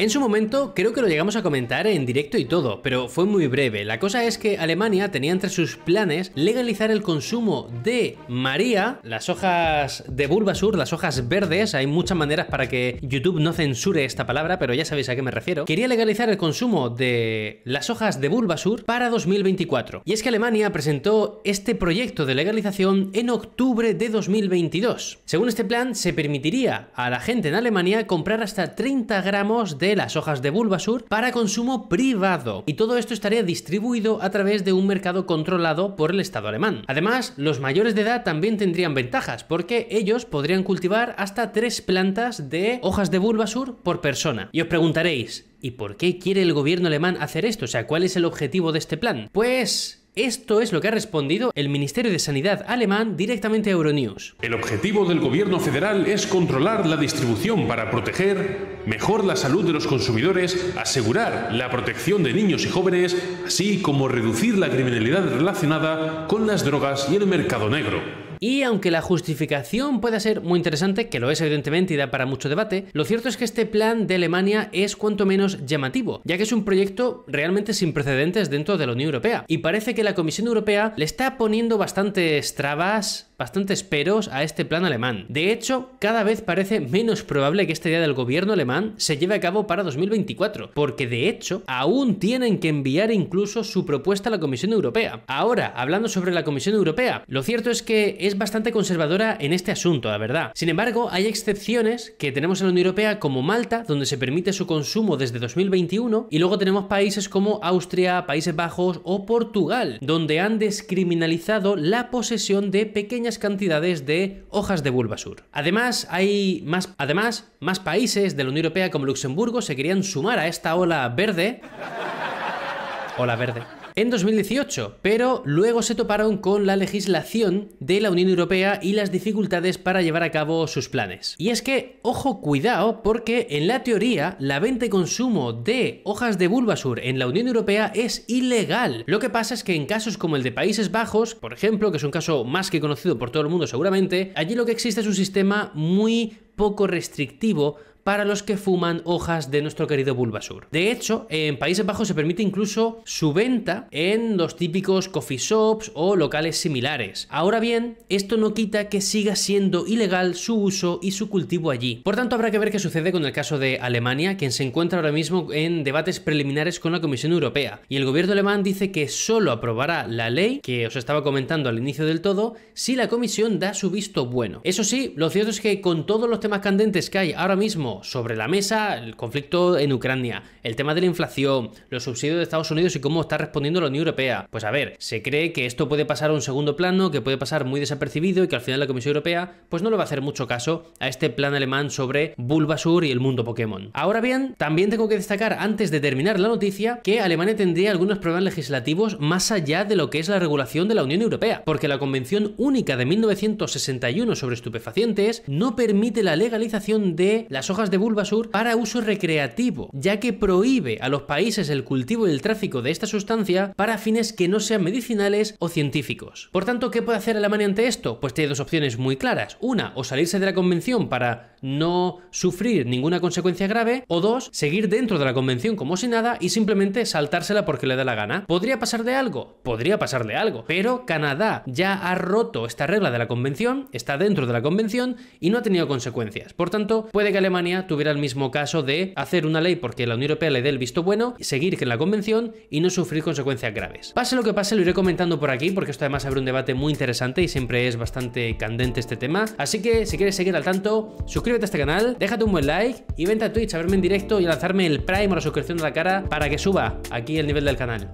En su momento creo que lo llegamos a comentar en directo y todo, pero fue muy breve. La cosa es que Alemania tenía entre sus planes legalizar el consumo de María, las hojas de Bulbasur, las hojas verdes, hay muchas maneras para que YouTube no censure esta palabra, pero ya sabéis a qué me refiero. Quería legalizar el consumo de las hojas de Bulbasur para 2024. Y es que Alemania presentó este proyecto de legalización en octubre de 2022. Según este plan, se permitiría a la gente en Alemania comprar hasta 30 gramos de las hojas de Bulbasur para consumo privado. Y todo esto estaría distribuido a través de un mercado controlado por el Estado alemán. Además, los mayores de edad también tendrían ventajas, porque ellos podrían cultivar hasta tres plantas de hojas de Bulbasur por persona. Y os preguntaréis, ¿y por qué quiere el gobierno alemán hacer esto? O sea, ¿cuál es el objetivo de este plan? Pues esto es lo que ha respondido el Ministerio de Sanidad alemán directamente a Euronews. El objetivo del gobierno federal es controlar la distribución para proteger mejor la salud de los consumidores, asegurar la protección de niños y jóvenes, así como reducir la criminalidad relacionada con las drogas y el mercado negro. Y aunque la justificación pueda ser muy interesante, que lo es evidentemente y da para mucho debate, lo cierto es que este plan de Alemania es cuanto menos llamativo, ya que es un proyecto realmente sin precedentes dentro de la Unión Europea. Y parece que la Comisión Europea le está poniendo bastantes trabas bastantes peros a este plan alemán. De hecho, cada vez parece menos probable que este día del gobierno alemán se lleve a cabo para 2024, porque de hecho aún tienen que enviar incluso su propuesta a la Comisión Europea. Ahora, hablando sobre la Comisión Europea, lo cierto es que es bastante conservadora en este asunto, la verdad. Sin embargo, hay excepciones que tenemos en la Unión Europea como Malta, donde se permite su consumo desde 2021, y luego tenemos países como Austria, Países Bajos o Portugal, donde han descriminalizado la posesión de pequeñas cantidades de hojas de Bulbasur. Además, hay más, además, más países de la Unión Europea como Luxemburgo se querían sumar a esta ola verde. Ola verde en 2018, pero luego se toparon con la legislación de la Unión Europea y las dificultades para llevar a cabo sus planes. Y es que, ojo, cuidado, porque en la teoría la venta y consumo de hojas de Bulbasur en la Unión Europea es ilegal. Lo que pasa es que en casos como el de Países Bajos, por ejemplo, que es un caso más que conocido por todo el mundo seguramente, allí lo que existe es un sistema muy poco restrictivo para los que fuman hojas de nuestro querido Bulbasur. De hecho, en Países Bajos se permite incluso su venta en los típicos coffee shops o locales similares. Ahora bien, esto no quita que siga siendo ilegal su uso y su cultivo allí. Por tanto, habrá que ver qué sucede con el caso de Alemania, quien se encuentra ahora mismo en debates preliminares con la Comisión Europea. Y el gobierno alemán dice que solo aprobará la ley que os estaba comentando al inicio del todo si la Comisión da su visto bueno. Eso sí, lo cierto es que con todos los temas candentes que hay ahora mismo sobre la mesa el conflicto en Ucrania, el tema de la inflación, los subsidios de Estados Unidos y cómo está respondiendo la Unión Europea. Pues a ver, se cree que esto puede pasar a un segundo plano, que puede pasar muy desapercibido y que al final la Comisión Europea pues no le va a hacer mucho caso a este plan alemán sobre Bulbasur y el mundo Pokémon. Ahora bien, también tengo que destacar antes de terminar la noticia que Alemania tendría algunos problemas legislativos más allá de lo que es la regulación de la Unión Europea, porque la Convención Única de 1961 sobre estupefacientes no permite la legalización de las hojas de Bulbasur para uso recreativo, ya que prohíbe a los países el cultivo y el tráfico de esta sustancia para fines que no sean medicinales o científicos. Por tanto, ¿qué puede hacer Alemania ante esto? Pues tiene dos opciones muy claras. Una, o salirse de la convención para no sufrir ninguna consecuencia grave, o dos, seguir dentro de la convención como si nada y simplemente saltársela porque le da la gana. ¿Podría pasarle algo? Podría pasarle algo, pero Canadá ya ha roto esta regla de la convención, está dentro de la convención y no ha tenido consecuencias. Por tanto, puede que Alemania tuviera el mismo caso de hacer una ley porque la Unión Europea le dé el visto bueno, seguir con la convención y no sufrir consecuencias graves. Pase lo que pase, lo iré comentando por aquí porque esto además abre un debate muy interesante y siempre es bastante candente este tema. Así que si quieres seguir al tanto, suscríbete a este canal, déjate un buen like y vente a Twitch a verme en directo y lanzarme el Prime o la suscripción de la cara para que suba aquí el nivel del canal.